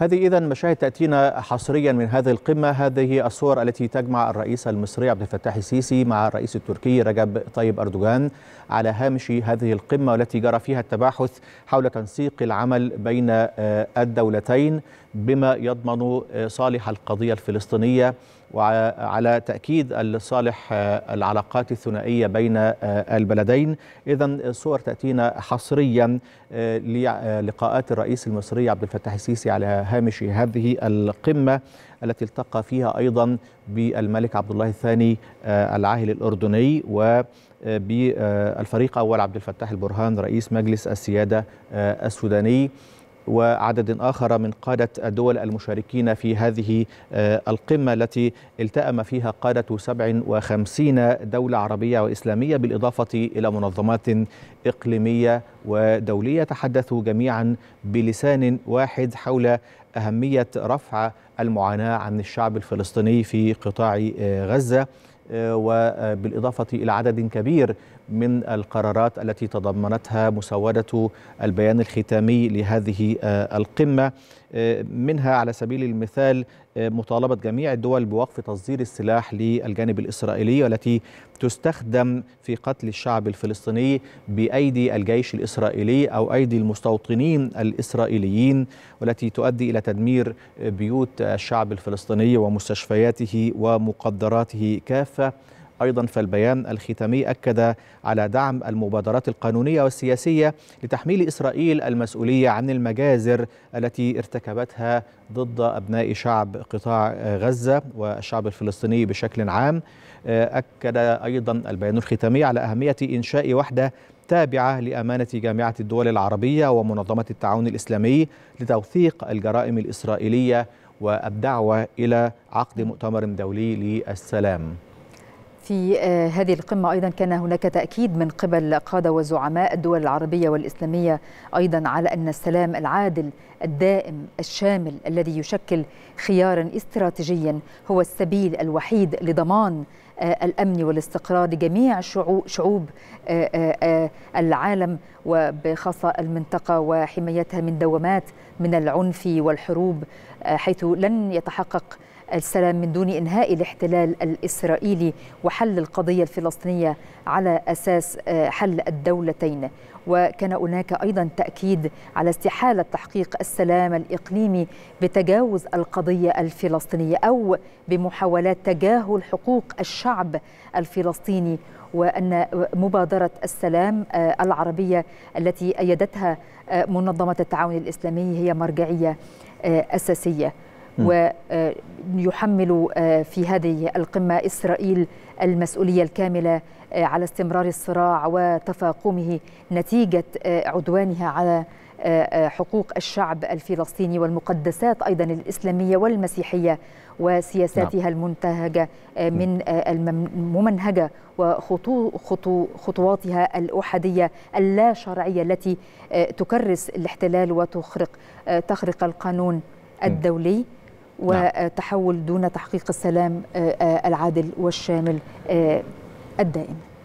هذه إذا مشاهد تأتينا حصريا من هذه القمة هذه الصور التي تجمع الرئيس المصري عبد الفتاح السيسي مع الرئيس التركي رجب طيب أردوغان على هامش هذه القمة والتي جرى فيها التباحث حول تنسيق العمل بين آه، الدولتين بما يضمن آه، صالح القضية الفلسطينية وعلى تأكيد الصالح آه، العلاقات الثنائية بين آه، البلدين إذا صور تأتينا حصريا آه، للقاءات الرئيس المصري عبد الفتاح السيسي على هامش هذه القمة التي التقى فيها أيضا بالملك عبد الله الثاني العاهل الأردني و بالفريق أول عبد الفتاح البرهان رئيس مجلس السيادة السوداني وعدد آخر من قادة الدول المشاركين في هذه آه، القمة التي التأم فيها قادة 57 دولة عربية وإسلامية بالإضافة إلى منظمات إقليمية ودولية تحدثوا جميعا بلسان واحد حول أهمية رفع المعاناة عن الشعب الفلسطيني في قطاع آه، غزة وبالإضافة إلى عدد كبير من القرارات التي تضمنتها مسودة البيان الختامي لهذه آه، القمة آه، منها على سبيل المثال آه، مطالبة جميع الدول بوقف تصدير السلاح للجانب الإسرائيلي والتي تستخدم في قتل الشعب الفلسطيني بأيدي الجيش الإسرائيلي أو أيدي المستوطنين الإسرائيليين والتي تؤدي إلى تدمير آه، بيوت الشعب الفلسطيني ومستشفياته ومقدراته كافة أيضا فالبيان الختامي أكد على دعم المبادرات القانونية والسياسية لتحميل إسرائيل المسؤولية عن المجازر التي ارتكبتها ضد أبناء شعب قطاع غزة والشعب الفلسطيني بشكل عام آه، أكد أيضا البيان الختامي على أهمية إنشاء وحدة تابعة لأمانة جامعة الدول العربية ومنظمة التعاون الإسلامي لتوثيق الجرائم الإسرائيلية والدعوة إلى عقد مؤتمر دولي للسلام في آه، هذه القمة أيضا كان هناك تأكيد من قبل قادة وزعماء الدول العربية والإسلامية أيضا على أن السلام العادل الدائم الشامل الذي يشكل خيارا استراتيجيا هو السبيل الوحيد لضمان آه، الأمن والاستقرار لجميع شعوب آه، العالم وبخاصة المنطقة وحمايتها من دوامات من العنف والحروب حيث لن يتحقق السلام من دون إنهاء الاحتلال الإسرائيلي وحل القضية الفلسطينية على أساس آه، حل الدولتين وكان هناك أيضا تأكيد على استحالة تحقيق السلام الإقليمي بتجاوز القضية الفلسطينية أو بمحاولات تجاهل حقوق الشعب الفلسطيني وأن مبادرة السلام آه، العربية التي أيدتها آه، منظمة التعاون الإسلامي هي مرجعية أساسية ويحمل آه، في هذه القمة إسرائيل المسؤولية الكاملة آه، على استمرار الصراع وتفاقمه نتيجة آه، عدوانها على حقوق الشعب الفلسطيني والمقدسات ايضا الاسلاميه والمسيحيه وسياساتها نعم. المنتهجه من الممنهجه وخطواتها الاحاديه اللا شرعيه التي تكرس الاحتلال وتخرق تخرق القانون الدولي نعم. وتحول دون تحقيق السلام آه، آه، العادل والشامل آه، الدائم